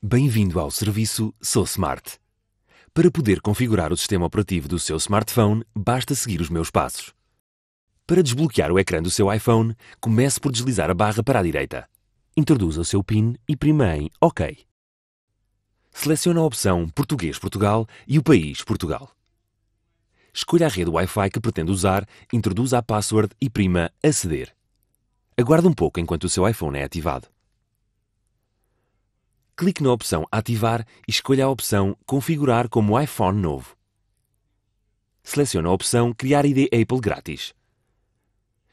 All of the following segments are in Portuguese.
Bem-vindo ao serviço Sou Smart. Para poder configurar o sistema operativo do seu smartphone, basta seguir os meus passos. Para desbloquear o ecrã do seu iPhone, comece por deslizar a barra para a direita. Introduza o seu PIN e prima em OK. Selecione a opção Português Portugal e o país Portugal. Escolha a rede Wi-Fi que pretende usar, introduza a password e prima Aceder. Aguarde um pouco enquanto o seu iPhone é ativado clique na opção Ativar e escolha a opção Configurar como iPhone novo. Selecione a opção Criar ID Apple grátis.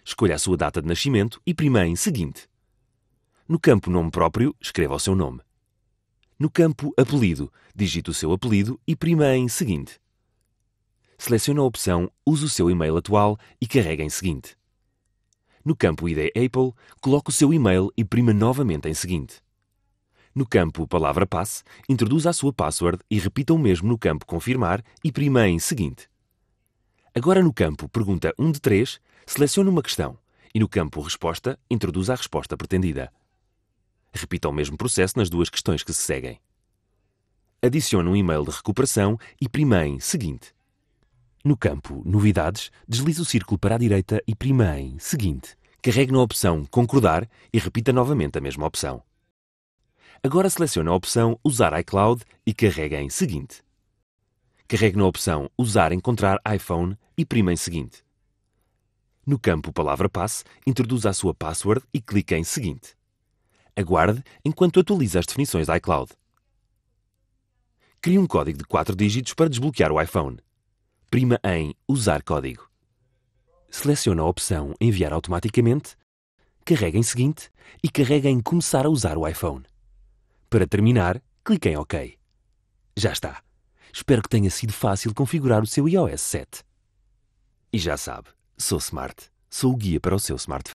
Escolha a sua data de nascimento e prima em Seguinte. No campo Nome próprio, escreva o seu nome. No campo Apelido, digite o seu apelido e prima em Seguinte. Selecione a opção Use o seu e-mail atual e carrega em Seguinte. No campo ID Apple, coloque o seu e-mail e prima novamente em Seguinte. No campo Palavra Passe, introduza a sua password e repita o mesmo no campo Confirmar e em seguinte. Agora no campo Pergunta 1 de 3, selecione uma questão e no campo Resposta, introduza a resposta pretendida. Repita o mesmo processo nas duas questões que se seguem. Adicione um e-mail de recuperação e em seguinte. No campo Novidades, deslize o círculo para a direita e em seguinte. Carregue na opção Concordar e repita novamente a mesma opção. Agora selecione a opção Usar iCloud e carrega em Seguinte. Carregue na opção Usar Encontrar iPhone e prima em Seguinte. No campo Palavra-Passe, introduza a sua password e clique em Seguinte. Aguarde enquanto atualiza as definições da iCloud. Crie um código de 4 dígitos para desbloquear o iPhone. Prima em Usar código. Selecione a opção Enviar automaticamente, carrega em Seguinte e carrega em Começar a usar o iPhone. Para terminar, clique em OK. Já está. Espero que tenha sido fácil configurar o seu iOS 7. E já sabe, sou Smart. Sou o guia para o seu smartphone.